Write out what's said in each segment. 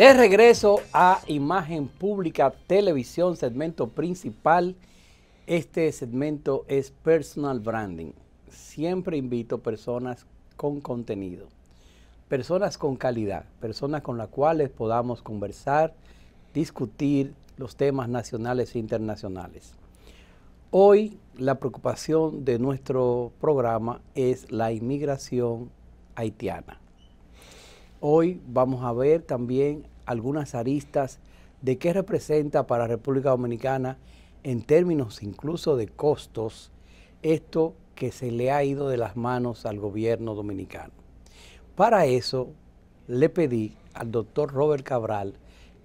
De regreso a Imagen Pública Televisión, segmento principal. Este segmento es Personal Branding. Siempre invito personas con contenido, personas con calidad, personas con las cuales podamos conversar, discutir los temas nacionales e internacionales. Hoy la preocupación de nuestro programa es la inmigración haitiana. Hoy vamos a ver también algunas aristas de qué representa para República Dominicana en términos incluso de costos esto que se le ha ido de las manos al gobierno dominicano. Para eso le pedí al doctor Robert Cabral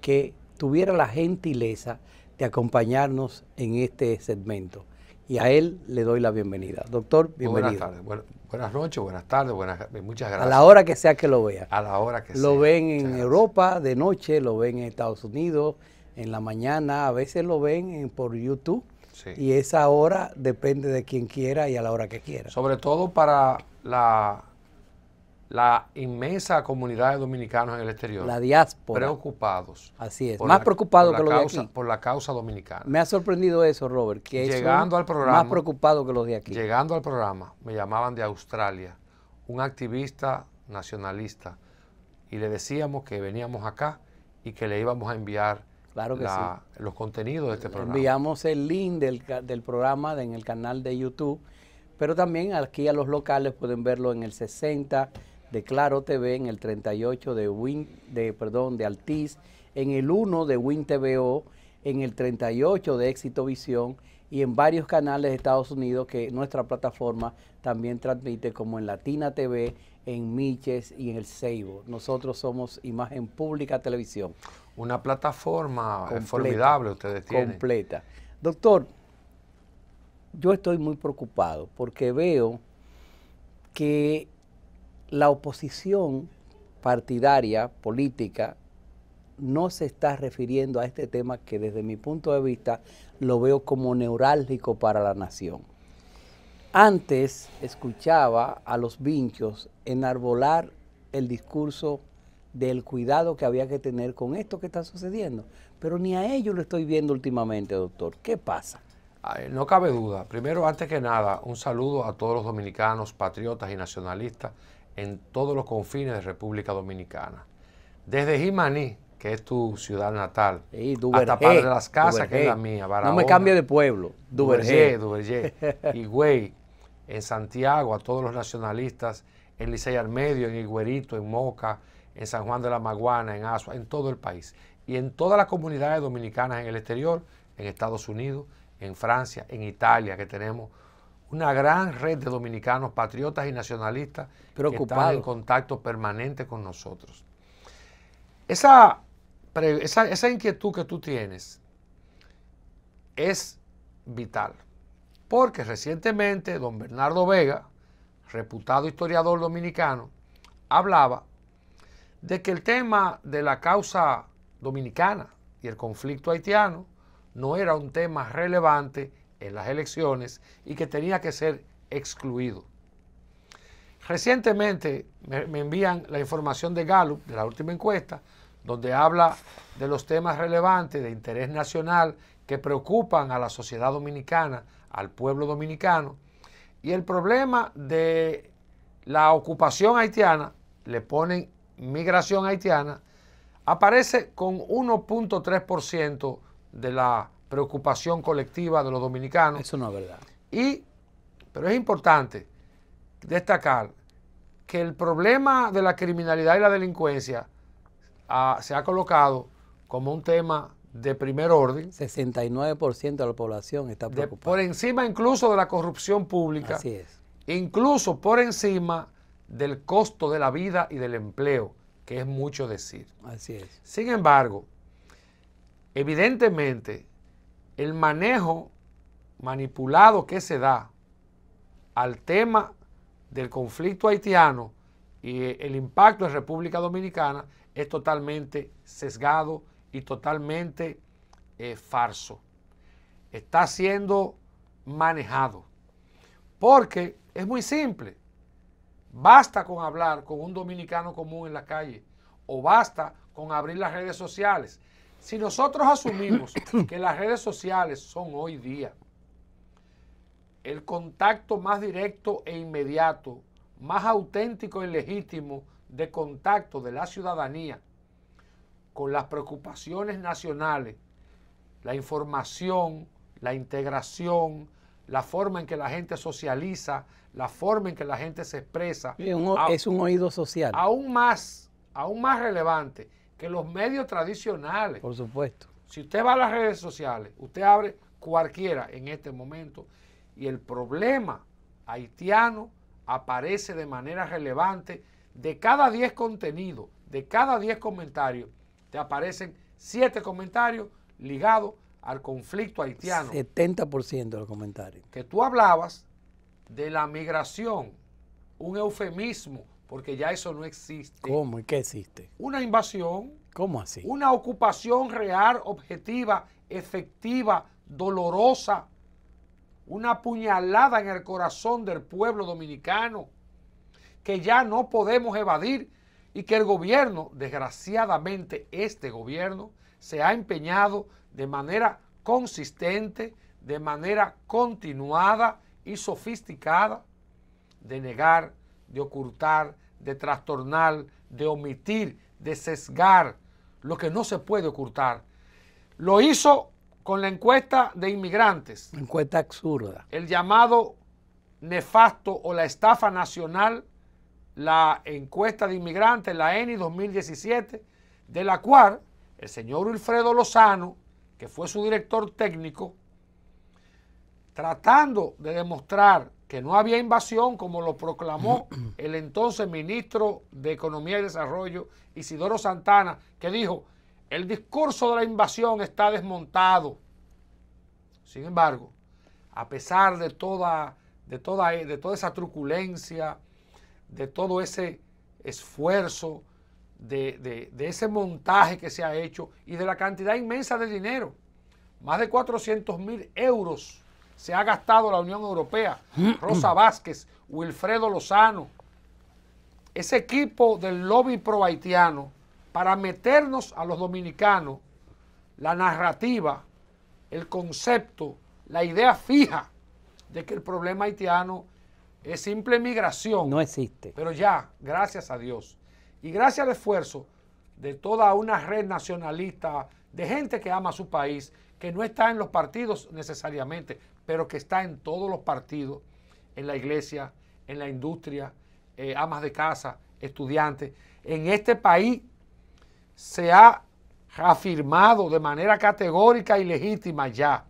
que tuviera la gentileza de acompañarnos en este segmento y a él le doy la bienvenida. Doctor, bienvenido. Buenas tardes, buenas, noches, buenas tardes, buenas, eh, muchas gracias. A la hora que sea que lo vea. A la hora que sea. Lo ven en Europa de noche, lo ven en Estados Unidos, en la mañana, a veces lo ven por YouTube. Y esa hora depende de quien quiera y a la hora que quiera. Sobre todo para la la inmensa comunidad de dominicanos en el exterior. La diáspora. Preocupados. Así es. Más preocupados que los de aquí. Por la causa dominicana. Me ha sorprendido eso, Robert. Que llegando al programa. Más preocupados que los de aquí. Llegando al programa, me llamaban de Australia, un activista nacionalista, y le decíamos que veníamos acá y que le íbamos a enviar los contenidos de este programa. Enviamos el link del, programa en el canal de YouTube, pero también aquí a los locales pueden verlo en el 60 de Claro TV, en el 38 de Win, de perdón, de Altiz, en el 1 de Win TVO, en el 38 de Éxito Visión y en varios canales de Estados Unidos que nuestra plataforma también transmite como en Latina TV, en Miches y en El Seibo. Nosotros somos Imagen Pública Televisión. Una plataforma formidable ustedes tienen. Completa. Doctor, yo estoy muy preocupado porque veo que la oposición partidaria, política, no se está refiriendo a este tema que desde mi punto de vista lo veo como neurálgico para la nación. Antes escuchaba a los vinchos enarbolar el discurso del cuidado que había que tener con esto que está sucediendo, pero ni a ellos lo estoy viendo últimamente, doctor. ¿Qué pasa? No cabe duda. Primero, antes que nada, un saludo a todos los dominicanos, patriotas y nacionalistas en todos los confines de República Dominicana. Desde Jimaní, que es tu ciudad natal, hasta Padre de las Casas, que es la mía, No me cambie de pueblo, Duvergé. Duvergé, Duvergé. Higüey, en Santiago, a todos los nacionalistas, en Licey al Medio, en Higüerito, en Moca, en San Juan de la Maguana, en Asua, en todo el país. Y en todas las comunidades dominicanas en el exterior, en Estados Unidos, en Francia, en Italia, que tenemos una gran red de dominicanos, patriotas y nacionalistas preocupados que en contacto permanente con nosotros. esa, esa inquietud que tú tienes es vital, porque recientemente don Bernardo Vega, reputado historiador dominicano, hablaba de que el tema de la causa dominicana y el conflicto haitiano no era un tema relevante en las elecciones y que tenía que ser excluido. Recientemente me, envían la información de Gallup, de la última encuesta, donde habla de los temas relevantes de interés nacional que preocupan a la sociedad dominicana, al pueblo dominicano, y el problema de la ocupación haitiana, le ponen migración haitiana, aparece con 1.3% de la preocupación colectiva de los dominicanos. Eso no es verdad. Y, pero es importante destacar que el problema de la criminalidad y la delincuencia ah, se ha colocado como un tema de primer orden. 69% de la población está preocupada. por encima incluso de la corrupción pública. Así es. Incluso por encima del costo de la vida y del empleo, que es mucho decir. Así es. Sin embargo, evidentemente el manejo manipulado que se da al tema del conflicto haitiano y eh, el impacto en República Dominicana es totalmente sesgado y totalmente eh, falso. Está siendo manejado. Porque es muy simple. Basta con hablar con un dominicano común en la calle o basta con abrir las redes sociales si nosotros asumimos que las redes sociales son hoy día el contacto más directo e inmediato, más auténtico y legítimo de contacto de la ciudadanía con las preocupaciones nacionales, la información, la integración, la forma en que la gente socializa, la forma en que la gente se expresa. Es un, oído social. Aún más, aún más relevante que los medios tradicionales. Por supuesto. Si usted va a las redes sociales, usted abre cualquiera en este momento y el problema haitiano aparece de manera relevante. De cada 10 contenidos, de cada 10 comentarios, te aparecen 7 comentarios ligados al conflicto haitiano. 70% de los comentarios. Que tú hablabas de la migración, un eufemismo, porque ya eso no existe. ¿Cómo? ¿Y qué existe? Una invasión. ¿Cómo así? Una ocupación real, objetiva, efectiva, dolorosa. Una puñalada en el corazón del pueblo dominicano que ya no podemos evadir y que el gobierno, desgraciadamente este gobierno, se ha empeñado de manera consistente, de manera continuada y sofisticada de negar de ocultar, de trastornar, de omitir, de sesgar lo que no se puede ocultar. Lo hizo con la encuesta de inmigrantes. Encuesta absurda. El llamado nefasto o la estafa nacional, la encuesta de inmigrantes, la ENI 2017, de la cual el señor Wilfredo Lozano, que fue su director técnico, tratando de demostrar que no había invasión, como lo proclamó el entonces ministro de Economía y Desarrollo, Isidoro Santana, que dijo, el discurso de la invasión está desmontado. Sin embargo, a pesar de toda, de toda, de toda esa truculencia, de todo ese esfuerzo, de, de ese montaje que se ha hecho y de la cantidad inmensa de dinero, más de 400 mil euros se ha gastado la Unión Europea. Mm-hmm. Rosa Vázquez, Wilfredo Lozano. Ese equipo del lobby pro haitiano para meternos a los dominicanos la narrativa, el concepto, la idea fija de que el problema haitiano es simple migración. No existe. Pero ya, gracias a Dios. Y gracias al esfuerzo de toda una red nacionalista, de gente que ama su país, que no está en los partidos necesariamente, pero que está en todos los partidos, en la iglesia, en la industria, eh, amas de casa, estudiantes. En este país se ha afirmado de manera categórica y legítima ya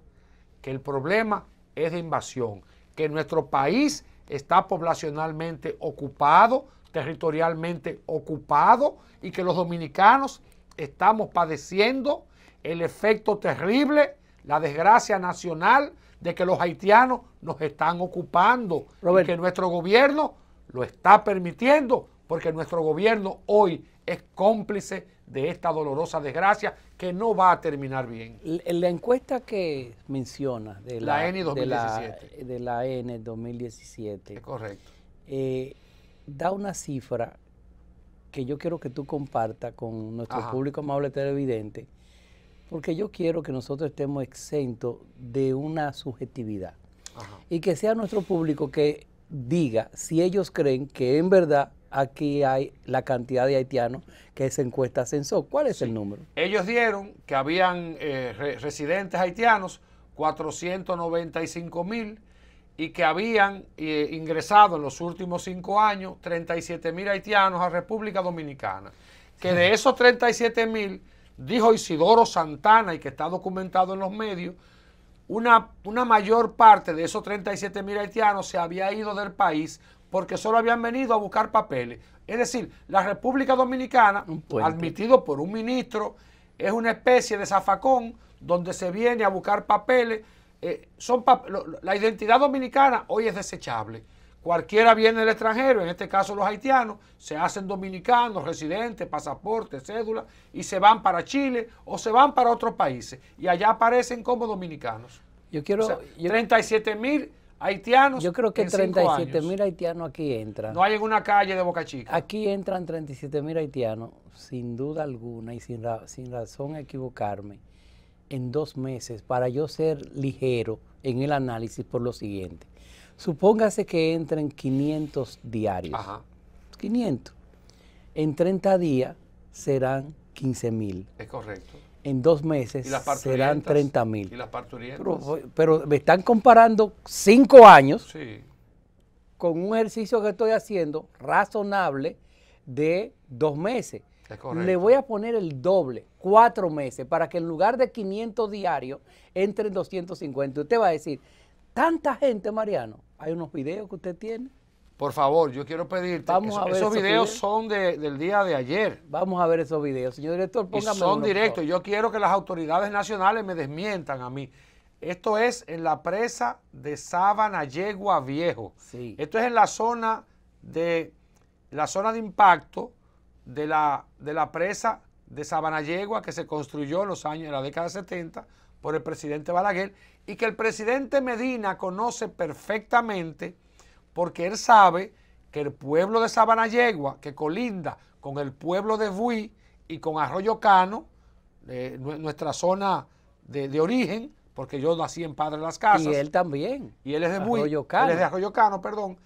que el problema es de invasión, que nuestro país está poblacionalmente ocupado, territorialmente ocupado y que los dominicanos estamos padeciendo el efecto terrible, la desgracia nacional de que los haitianos nos están ocupando, que nuestro gobierno lo está permitiendo, porque nuestro gobierno hoy es cómplice de esta dolorosa desgracia que no va a terminar bien. Eh, la encuesta que menciona de la, N 2017. De la, N 2017. Es correcto. Eh, da una cifra que yo quiero que tú compartas con nuestro público amable televidente porque yo quiero que nosotros estemos exentos de una subjetividad y que sea nuestro público que diga si ellos creen que en verdad aquí hay la cantidad de haitianos que esa encuesta censó. ¿Cuál es el número? Ellos dieron que habían eh, residentes haitianos 495 mil y que habían eh, ingresado en los últimos cinco años 37 mil haitianos a República Dominicana. Que de esos 37 mil dijo Isidoro Santana y que está documentado en los medios, una, una mayor parte de esos 37 mil haitianos se había ido del país porque solo habían venido a buscar papeles. Es decir, la República Dominicana, admitido por un ministro, es una especie de zafacón donde se viene a buscar papeles. Eh, son la identidad dominicana hoy es desechable. Cualquiera viene del extranjero, en este caso los haitianos, se hacen dominicanos, residentes, pasaportes, cédula, y se van para Chile o se van para otros países. Y allá aparecen como dominicanos. Yo quiero. O 37 mil haitianos. Yo creo que 37 mil haitianos aquí entran. No hay en una calle de Boca Chica. Aquí entran 37 mil haitianos, sin duda alguna y sin, sin razón equivocarme, en dos meses, para yo ser ligero en el análisis por lo siguiente. Supóngase que entren 500 diarios. Ajá. 500. En 30 días serán 15 mil. Es correcto. En dos meses serán 30 mil. ¿Y las parturientas? Pero, me están comparando cinco años con un ejercicio que estoy haciendo razonable de dos meses. Es correcto. Le voy a poner el doble, cuatro meses, para que en lugar de 500 diarios entren 250. Usted va a decir, tanta gente, Mariano, hay unos videos que usted tiene. Por favor, yo quiero pedirte. Vamos a ver esos, videos, son del día de ayer. Vamos a ver esos videos. Señor director, póngame. Y son directos. Yo quiero que las autoridades nacionales me desmientan a mí. Esto es en la presa de Sábana Yegua Viejo. Esto es en la zona de la zona de impacto de la, de la presa de Sabana Yegua que se construyó en los años, de la década de 70 por el presidente Balaguer y que el presidente Medina conoce perfectamente porque él sabe que el pueblo de Sabana que colinda con el pueblo de Buí y con Arroyo Cano, nuestra zona de, origen, porque yo nací en Padre de las Casas. Y él también. Y él es de Buí, él es de Arroyo Cano, perdón.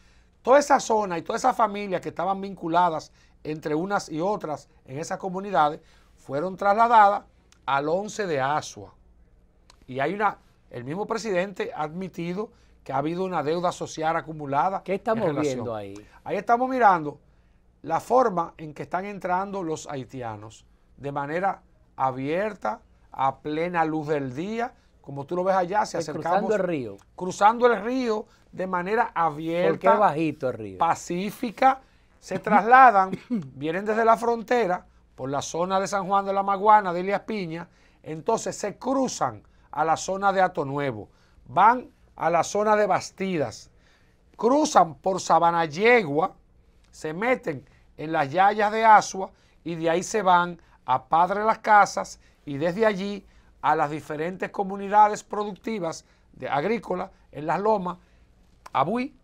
Toda esa zona y toda esa familia que estaban vinculadas entre unas y otras en esas comunidades fueron trasladadas al 11 de Asua. Y hay una, el mismo presidente ha admitido que ha habido una deuda social acumulada. ¿Qué estamos viendo ahí? Ahí estamos mirando la forma en que están entrando los haitianos de manera abierta, a plena luz del día, como tú lo ves allá, se acercamos. Cruzando el río. Cruzando el río de manera abierta. bajito río. Pacífica, se trasladan, vienen desde la frontera, por la zona de San Juan de la Maguana, de Ilias Piña, entonces se cruzan a la zona de Ato Nuevo, van a la zona de Bastidas, cruzan por Sabana Yegua, se meten en las Yayas de Asua y de ahí se van a Padre Las Casas y desde allí a las diferentes comunidades productivas de agrícola en las lomas, a Buy,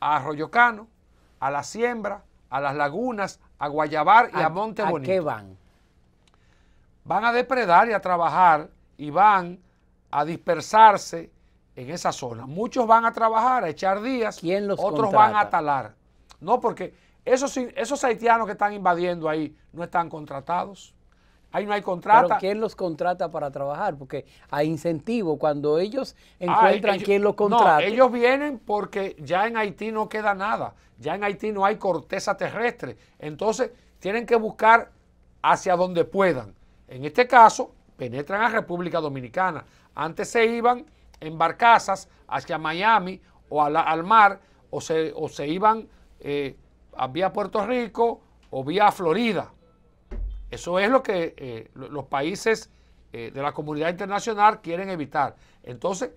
a Arroyocano, a La Siembra, a las lagunas, a Guayabar y a, Monte Bonito. ¿A qué van? Van a depredar y a trabajar y van a dispersarse en esa zona. Muchos van a trabajar, a echar días, ¿Quién los otros van a talar. No, porque esos, esos haitianos que están invadiendo ahí no están contratados. Ahí no hay contrata. ¿Pero quién los contrata para trabajar? Porque hay incentivo. Cuando ellos ah, encuentran quién los contrata. ellos vienen porque ya en Haití no queda nada. Ya en Haití no hay corteza terrestre. Entonces tienen que buscar hacia donde puedan. En este caso, penetran a República Dominicana. Antes se iban en barcazas hacia Miami o al mar, o se, o se iban eh, a vía Puerto Rico o vía Florida eso es lo que eh, los países eh, de la comunidad internacional quieren evitar. Entonces,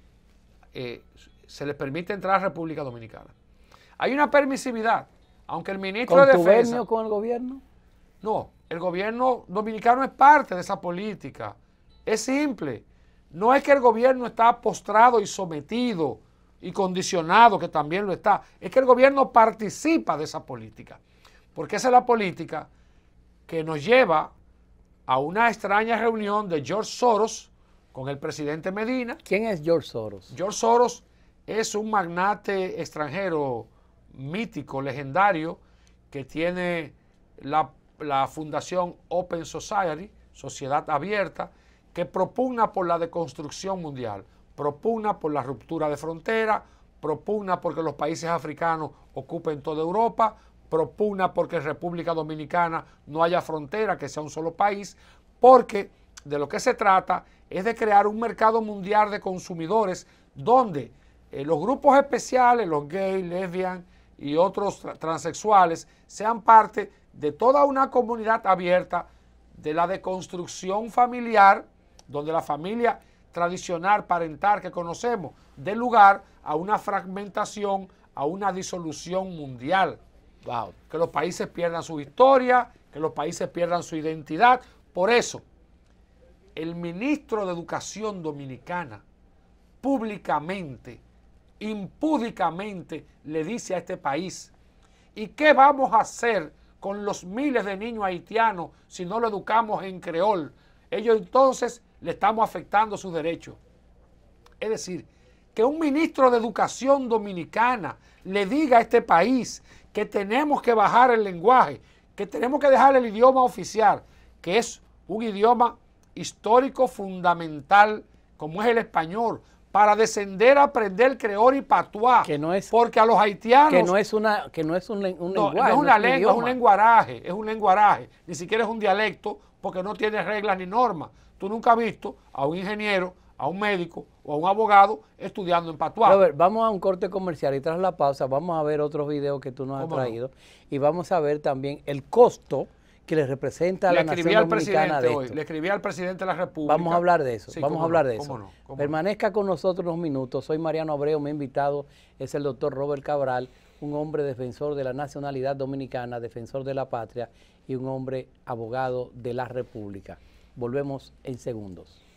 eh, se les permite entrar a República Dominicana. Hay una permisividad, aunque el ministro de Defensa... con el gobierno? No, el gobierno dominicano es parte de esa política. Es simple. No es que el gobierno está postrado y sometido y condicionado, que también lo está. Es que el gobierno participa de esa política. Porque esa es la política que nos lleva a una extraña reunión de George Soros con el presidente Medina. ¿Quién es George Soros? George Soros es un magnate extranjero mítico, legendario, que tiene la, la fundación Open Society, Sociedad Abierta, que propugna por la deconstrucción mundial, propugna por la ruptura de fronteras, propugna porque los países africanos ocupen toda Europa, propugna porque República Dominicana no haya frontera, que sea un solo país, porque de lo que se trata es de crear un mercado mundial de consumidores donde eh, los grupos especiales, los gays, lesbian y otros transexuales, sean parte de toda una comunidad abierta de la deconstrucción familiar, donde la familia tradicional, parental que conocemos, dé lugar a una fragmentación, a una disolución mundial. Que los países pierdan su historia, que los países pierdan su identidad. Por eso, el ministro de Educación Dominicana públicamente, impúdicamente, le dice a este país, ¿y qué vamos a hacer con los miles de niños haitianos si no lo educamos en creol? Ellos entonces le estamos afectando sus derechos. Es decir, que un ministro de Educación dominicana le diga a este país que tenemos que bajar el lenguaje, que tenemos que dejar el idioma oficial, que es un idioma histórico fundamental como es el español, para descender a aprender creor y patuar. Que no es. Porque a los haitianos. Que no es, una, que no es un, lenguaje. es un, es un lenguaraje, es un lenguaraje. Ni siquiera es un dialecto porque no tiene reglas ni normas. Tú nunca has visto a un ingeniero a un médico o a un abogado estudiando en Patuá. ver, vamos a un corte comercial y tras la pausa vamos a ver otros videos que tú nos has traído y vamos a ver también el costo que le representa a la nación dominicana de Hoy, le escribí al presidente de la República. Vamos a hablar de eso, vamos a hablar de eso. Permanezca con nosotros unos minutos. Soy Mariano Abreu, mi invitado es el doctor Robert Cabral, un hombre defensor de la nacionalidad dominicana, defensor de la patria y un hombre abogado de la República. Volvemos en segundos.